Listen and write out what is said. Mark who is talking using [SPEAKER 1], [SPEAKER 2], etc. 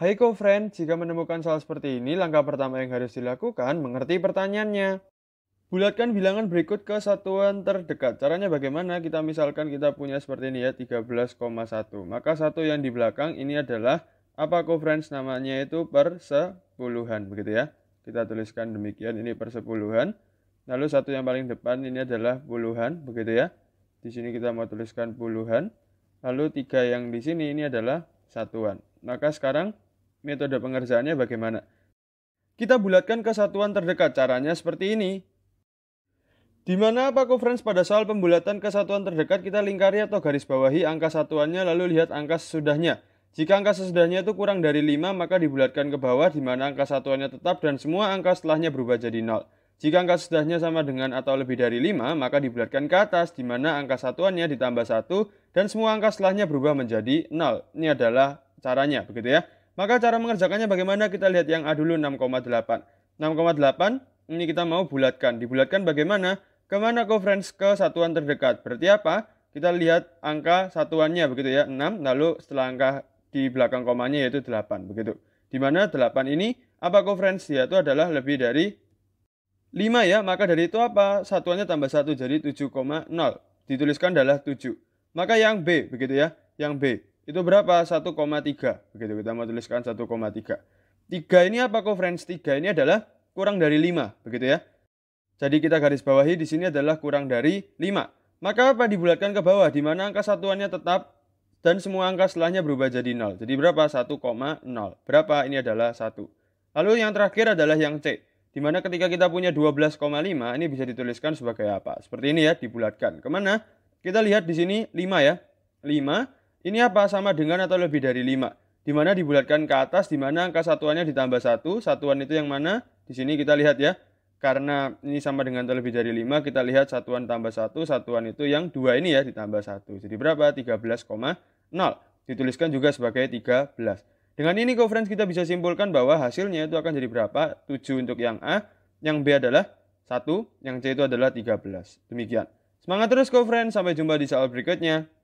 [SPEAKER 1] Hai co-friend, jika menemukan soal seperti ini, langkah pertama yang harus dilakukan mengerti pertanyaannya. Bulatkan bilangan berikut ke satuan terdekat. Caranya bagaimana? Kita misalkan kita punya seperti ini ya, 13,1. Maka satu yang di belakang ini adalah apa co-friends namanya itu persepuluhan, begitu ya. Kita tuliskan demikian, ini persepuluhan. Lalu satu yang paling depan ini adalah puluhan, begitu ya. Di sini kita mau tuliskan puluhan. Lalu tiga yang di sini ini adalah satuan. Maka sekarang Metode pengerjaannya bagaimana? Kita bulatkan kesatuan terdekat caranya seperti ini. Di mana apa friends pada soal pembulatan kesatuan terdekat kita lingkari atau garis bawahi angka satuannya lalu lihat angka sesudahnya. Jika angka sesudahnya itu kurang dari 5 maka dibulatkan ke bawah di mana angka satuannya tetap dan semua angka setelahnya berubah jadi 0. Jika angka sesudahnya sama dengan atau lebih dari 5 maka dibulatkan ke atas di mana angka satuannya ditambah 1 dan semua angka setelahnya berubah menjadi 0. Ini adalah caranya begitu ya. Maka cara mengerjakannya bagaimana? Kita lihat yang A dulu 6,8. 6,8 ini kita mau bulatkan. Dibulatkan bagaimana? Kemana kau friends? Ke satuan terdekat. Berarti apa? Kita lihat angka satuannya begitu ya. 6 lalu setelah angka di belakang komanya yaitu 8 begitu. Di mana 8 ini apa kau friends? Yaitu adalah lebih dari 5 ya. Maka dari itu apa? Satuannya tambah 1 jadi 7,0. Dituliskan adalah 7. Maka yang B begitu ya. Yang B. Itu berapa? 1,3. Begitu kita mau tuliskan 1,3. 3 ini apa friends? 3 ini adalah kurang dari 5, begitu ya. Jadi kita garis bawahi di sini adalah kurang dari 5. Maka apa dibulatkan ke bawah di mana angka satuannya tetap dan semua angka setelahnya berubah jadi 0. Jadi berapa? 1,0. Berapa? Ini adalah 1. Lalu yang terakhir adalah yang C. Di mana ketika kita punya 12,5 ini bisa dituliskan sebagai apa? Seperti ini ya, dibulatkan. Kemana? Kita lihat di sini 5 ya. 5 ini apa sama dengan atau lebih dari 5? Di mana dibulatkan ke atas, di mana angka satuannya ditambah satu? Satuan itu yang mana? Di sini kita lihat ya. Karena ini sama dengan atau lebih dari 5, kita lihat satuan tambah satu. Satuan itu yang dua ini ya, ditambah satu. Jadi berapa? 13,0. Dituliskan juga sebagai 13. Dengan ini, friends kita bisa simpulkan bahwa hasilnya itu akan jadi berapa? 7 untuk yang A, yang B adalah 1, yang C itu adalah 13. Demikian. Semangat terus, friends Sampai jumpa di soal berikutnya.